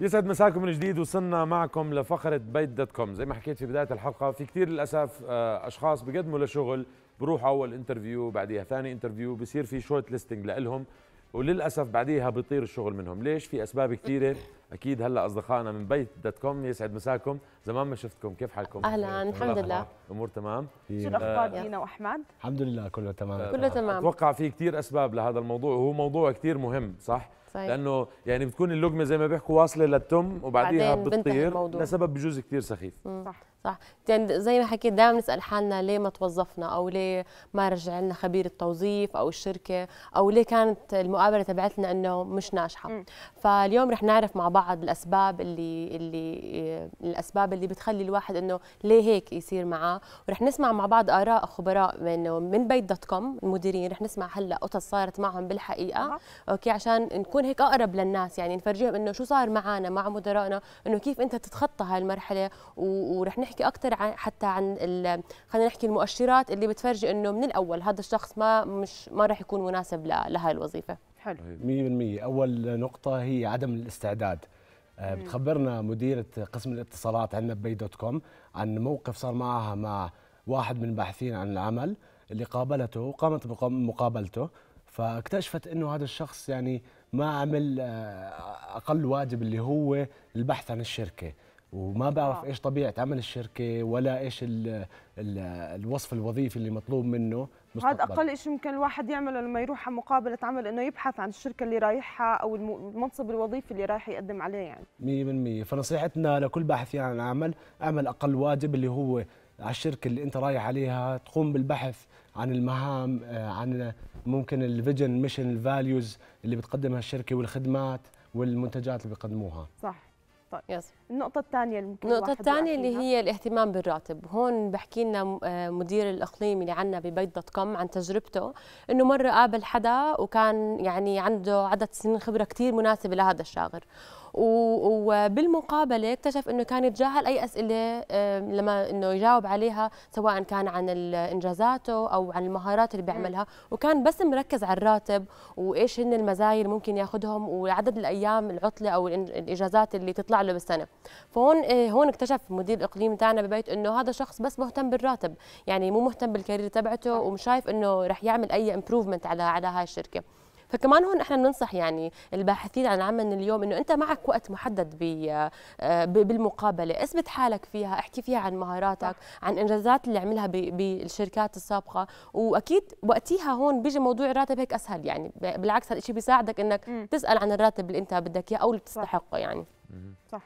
يسعد مساكم من جديد وصلنا معكم لفقره بيت دوت كوم زي ما حكيت في بدايه الحلقه في كثير للاسف آه، اشخاص بقدموا لشغل بروح اول انترفيو بعديها ثاني انترفيو بصير في شورت ليستنج لهم وللاسف بعديها بيطير الشغل منهم ليش في اسباب كثيره اكيد هلا اصدقائنا من بيت دوت كوم يسعد مساكم زمان ما شفتكم كيف حالكم اهلا الحمد لله امور تمام شو الاخبار آه، دينا واحمد الحمد لله كله تمام كله آه، تمام اتوقع في كثير اسباب لهذا الموضوع وهو موضوع كثير مهم صح صحيح. لانه يعني بتكون اللقمه زي ما بيحكوا واصله للتم وبعديها بتطير لسبب بجوز كثير سخيف صح صح يعني زي ما حكيت دائما نسال حالنا ليه ما توظفنا او ليه ما رجع لنا خبير التوظيف او الشركه او ليه كانت المقابله تبعتنا انه مش ناجحه فاليوم رح نعرف مع بعض بعض الاسباب اللي اللي آه، الاسباب اللي بتخلي الواحد انه ليه هيك يصير معاه ورح نسمع مع بعض اراء خبراء من من بيت دوت كوم المديرين رح نسمع هلا قصص صارت معهم بالحقيقه نعم. اوكي عشان نكون هيك اقرب للناس يعني نفرجيهم انه شو صار معنا مع مدرائنا انه كيف انت تتخطى هاي المرحله ورح نحكي اكثر عن حتى عن خلينا نحكي المؤشرات اللي بتفرجي انه من الاول هذا الشخص ما مش ما رح يكون مناسب لهي الوظيفه حلو 100% طيب، اول نقطه هي عدم الاستعداد آه، بتخبرنا مديرة قسم الاتصالات عندنا ببي دوت كوم عن موقف صار معها مع واحد من الباحثين عن العمل اللي قابلته وقامت بمقابلته فاكتشفت انه هذا الشخص يعني ما عمل آه، اقل واجب اللي هو البحث عن الشركه وما بعرف آه. ايش طبيعه عمل الشركه ولا ايش الـ الـ الوصف الوظيفي اللي مطلوب منه هذا اقل شيء ممكن الواحد يعمله لما يروح على مقابله عمل انه يبحث عن الشركه اللي رايحها او المنصب الوظيفي اللي رايح يقدم عليه يعني 100% فنصيحتنا لكل باحث يعني عن عمل اعمل اقل واجب اللي هو على الشركه اللي انت رايح عليها تقوم بالبحث عن المهام آه، عن ممكن الفيجن ميشن الفاليوز اللي بتقدمها الشركه والخدمات والمنتجات اللي بيقدموها صح طيب يس. النقطة الثانية اللي النقطة الثانية اللي هي الاهتمام بالراتب، هون بحكي لنا آه، مدير الإقليم اللي عندنا ببيت دوت كوم عن تجربته إنه مرة قابل حدا وكان يعني عنده عدد سنين خبرة كثير مناسبة لهذا الشاغر وبالمقابله اكتشف انه كان يتجاهل اي اسئله لما انه يجاوب عليها سواء كان عن انجازاته او عن المهارات اللي بيعملها وكان بس مركز على الراتب وايش هن المزايا اللي ممكن ياخذهم وعدد الايام العطله او الاجازات اللي تطلع له بالسنه فهون آه، هون اكتشف مدير الاقليم تاعنا ببيت انه هذا شخص بس مهتم بالراتب يعني مو مهتم بالكارير تبعته ومش شايف انه رح يعمل اي امبروفمنت على على هاي الشركه فكمان هون احنا بننصح يعني الباحثين عن العمل اليوم انه انت معك وقت محدد آه، بالمقابله اثبت حالك فيها احكي فيها عن مهاراتك عن انجازات اللي عملها بالشركات السابقه واكيد وقتها هون بيجي موضوع الراتب هيك اسهل يعني بالعكس هذا الشيء بيساعدك انك تسال عن الراتب اللي انت بدك اياه او اللي بتستحقه يعني صح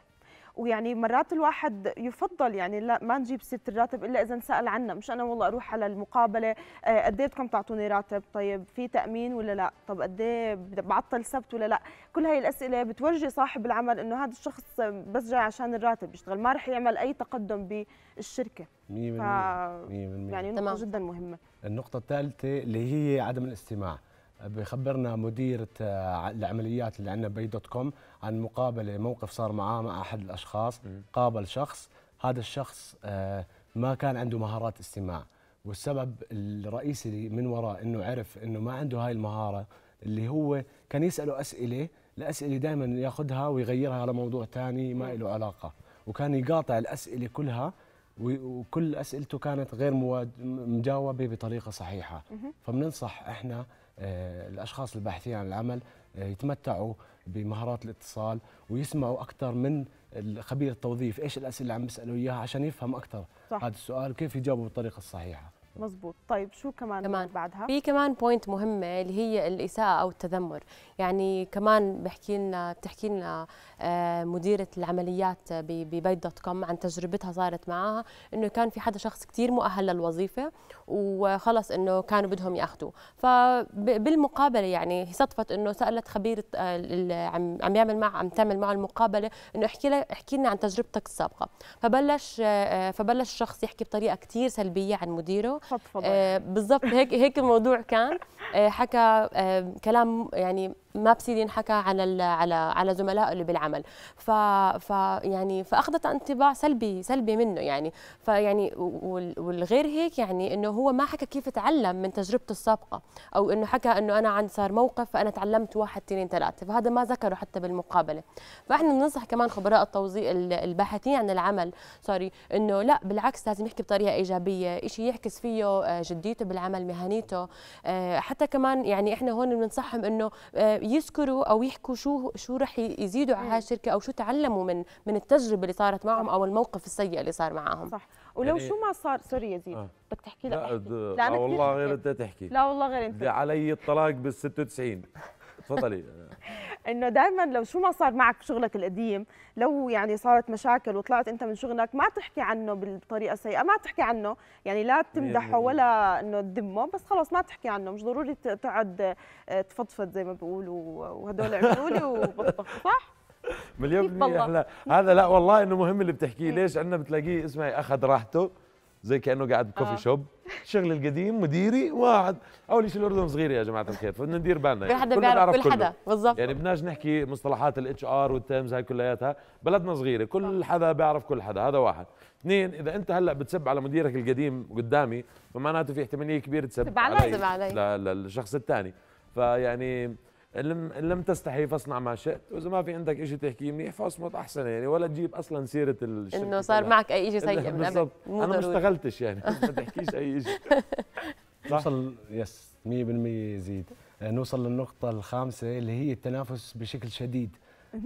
ويعني مرات الواحد يفضل يعني لا ما نجيب سيره الراتب الا اذا سال عنا مش انا والله اروح على المقابله آه، قد ايه بدكم تعطوني راتب طيب في تامين ولا لا طب قد ايه بعطل سبت ولا لا كل هاي الاسئله بتورجي صاحب العمل انه هذا الشخص بس جاي عشان الراتب يشتغل ما رح يعمل اي تقدم بالشركه 100% ف... يعني نقطه جدا مهمه النقطه الثالثه اللي هي عدم الاستماع بيخبرنا مدير آه، العمليات اللي عندنا بي دوت كوم عن مقابلة موقف صار معاه مع أحد الأشخاص قابل شخص هذا الشخص آه، ما كان عنده مهارات استماع والسبب الرئيسي من وراء انه عرف انه ما عنده هاي المهاره اللي هو كان يساله اسئله الاسئله دائما ياخذها ويغيرها على موضوع ثاني ما له علاقه وكان يقاطع الاسئله كلها وكل اسئلته كانت غير مواد مجاوبه بطريقه صحيحه فبننصح احنا آه، الاشخاص الباحثين عن العمل آه، يتمتعوا بمهارات الاتصال ويسمعوا اكثر من خبير التوظيف ايش الاسئله اللي عم بيسالوا اياها عشان يفهم اكثر هذا السؤال وكيف يجاوبه بالطريقه الصحيحه مظبوط طيب شو كمان, كمان بعدها في كمان بوينت مهمه اللي هي الاساءه او التذمر يعني كمان بحكي لنا بتحكي لنا آه، مديره العمليات ببيت دوت كوم عن تجربتها صارت معها انه كان في حدا شخص كثير مؤهل للوظيفه وخلص انه كانوا بدهم ياخذوه فبالمقابله يعني صدفت انه سالت خبير آه، عم عم يعمل مع عم تعمل معه المقابله انه احكي لها احكي لنا عن تجربتك السابقه فبلش آه، فبلش الشخص يحكي بطريقه كثير سلبيه عن مديره آه، بالضبط هيك هيك الموضوع كان آه، حكى آه، كلام يعني ما بصير ينحكى على على على زملائه اللي بالعمل ف, ف يعني فاخذت انطباع سلبي سلبي منه يعني فيعني والغير هيك يعني انه هو ما حكى كيف تعلم من تجربته السابقه او انه حكى انه انا عن صار موقف فانا تعلمت واحد اثنين ثلاثه فهذا ما ذكره حتى بالمقابله فاحنا بننصح كمان خبراء التوظيف الباحثين عن العمل سوري انه لا بالعكس لازم يحكي بطريقه ايجابيه شيء يعكس فيه آه، جديته بالعمل مهنيته آه، حتى كمان يعني احنا هون بننصحهم انه آه، يذكروا او يحكوا شو شو رح يزيدوا على هالشركه او شو تعلموا من من التجربه اللي صارت معهم او الموقف السيء اللي صار معهم صح ولو يعني شو ما صار سوري يزيد آه. بدك تحكي لا لا, لا, آه، لا والله غير انت تحكي لا والله غير انت علي الطلاق بال 96 تفضلي انه دائما لو شو ما صار معك شغلك القديم لو يعني صارت مشاكل وطلعت انت من شغلك ما تحكي عنه بالطريقه السيئه ما تحكي عنه يعني لا تمدحه ولا انه تذمه بس خلص ما تحكي عنه مش ضروري تقعد آه، تفضفض زي ما بيقولوا وهدول عملوا لي صح مليون بالمية لا هذا لا والله انه مهم اللي بتحكيه ليش عندنا بتلاقيه اسمعي اخذ راحته زي كانه قاعد بكوفي آه. شوب شغلي القديم مديري واحد اول شيء الاردن صغير يا جماعه الخير فبدنا ندير بالنا كل حدا بيعرف كل حدا بالضبط يعني بدناش نحكي مصطلحات الاتش ار والتيمز هاي كلياتها بلدنا صغيره كل حدا بيعرف كل حدا هذا واحد اثنين اذا انت هلا بتسب على مديرك القديم قدامي فمعناته في احتماليه كبيره تسب علي, علي. لا لا الشخص الثاني فيعني لم لم تستحي فاصنع ما شئت واذا ما في عندك شيء تحكيه منيح فاصمت احسن يعني ولا تجيب اصلا سيره الشركه انه صار معك اي شيء سيء من قبل انا ما اشتغلتش يعني ما تحكيش اي شيء نوصل يس 100% يزيد آه، نوصل للنقطه الخامسه اللي هي التنافس بشكل شديد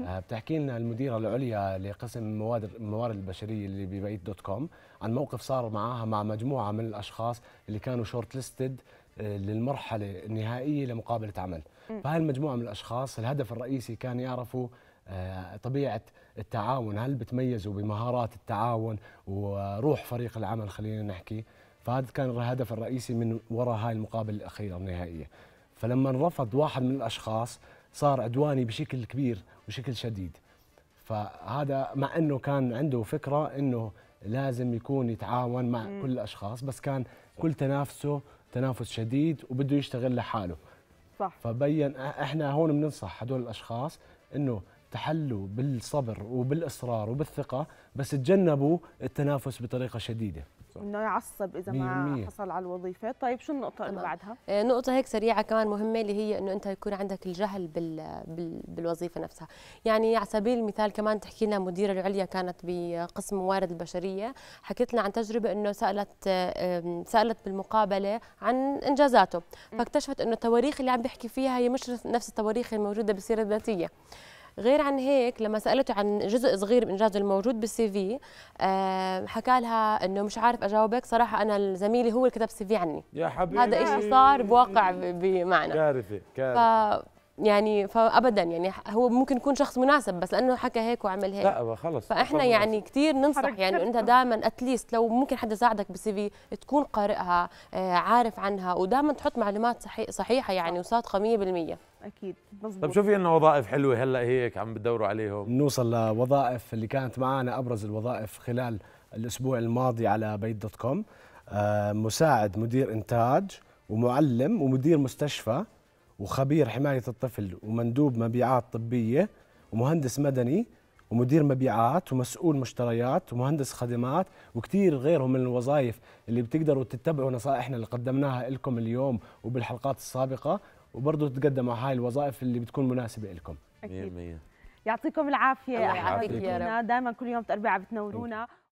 آه، بتحكي لنا المديره العليا لقسم مواد الموارد البشريه اللي ببيت دوت كوم عن موقف صار معاها مع مجموعه من الاشخاص اللي كانوا شورت ليستد للمرحله النهائيه لمقابله عمل فهذه المجموعه من الاشخاص الهدف الرئيسي كان يعرفوا آه، طبيعه التعاون هل بتميزوا بمهارات التعاون وروح فريق العمل خلينا نحكي فهذا كان الهدف الرئيسي من وراء هاي المقابله الاخيره النهائيه فلما رفض واحد من الاشخاص صار عدواني بشكل كبير وشكل شديد فهذا مع انه كان عنده فكره انه لازم يكون يتعاون مع كل الاشخاص بس كان كل تنافسه تنافس شديد وبده يشتغل لحاله صح فبين احنا هون بننصح هدول الاشخاص انه تحلوا بالصبر وبالاصرار وبالثقه بس تجنبوا التنافس بطريقه شديده انه يعصب اذا ما حصل على الوظيفه طيب شو النقطه اللي بعدها آه، نقطه هيك سريعه كمان مهمه اللي هي انه انت يكون عندك الجهل بال... بال... بالوظيفه نفسها يعني على سبيل المثال كمان تحكي لنا المديره العليا كانت بقسم موارد البشريه حكيت لنا عن تجربه انه سالت سالت بالمقابله عن انجازاته فاكتشفت انه التواريخ اللي عم بيحكي فيها هي مش نفس التواريخ الموجوده بالسيره الذاتيه غير عن هيك لما سالته عن جزء صغير من انجازه الموجود بالسي في آه، حكى لها انه مش عارف اجاوبك صراحه انا زميلي هو اللي كتب سي في عني يا حبيبي هذا شيء صار بواقع بمعنى كارثه كارثه يعني فابدا يعني هو ممكن يكون شخص مناسب بس لانه حكى هيك وعمل هيك لا خلص فاحنا خلص. يعني كثير ننصح يعني انت دائما اتليست لو ممكن حدا يساعدك بسي في تكون قارئها آه، عارف عنها ودائما تحط معلومات صحيحه يعني وصادقه 100% اكيد مزبوط طب شوفي انه وظائف حلوه هلا هيك عم بدوروا عليهم نوصل لوظائف اللي كانت معنا ابرز الوظائف خلال الاسبوع الماضي على بيت دوت كوم آه، مساعد مدير انتاج ومعلم ومدير مستشفى وخبير حماية الطفل ومندوب مبيعات طبية ومهندس مدني ومدير مبيعات ومسؤول مشتريات ومهندس خدمات وكثير غيرهم من الوظائف اللي بتقدروا تتبعوا نصائحنا اللي قدمناها لكم اليوم وبالحلقات السابقة وبرضه تقدموا هاي الوظائف اللي بتكون مناسبة لكم 100% يعطيكم العافية يعطيك دائما كل يوم الأربعاء بتنورونا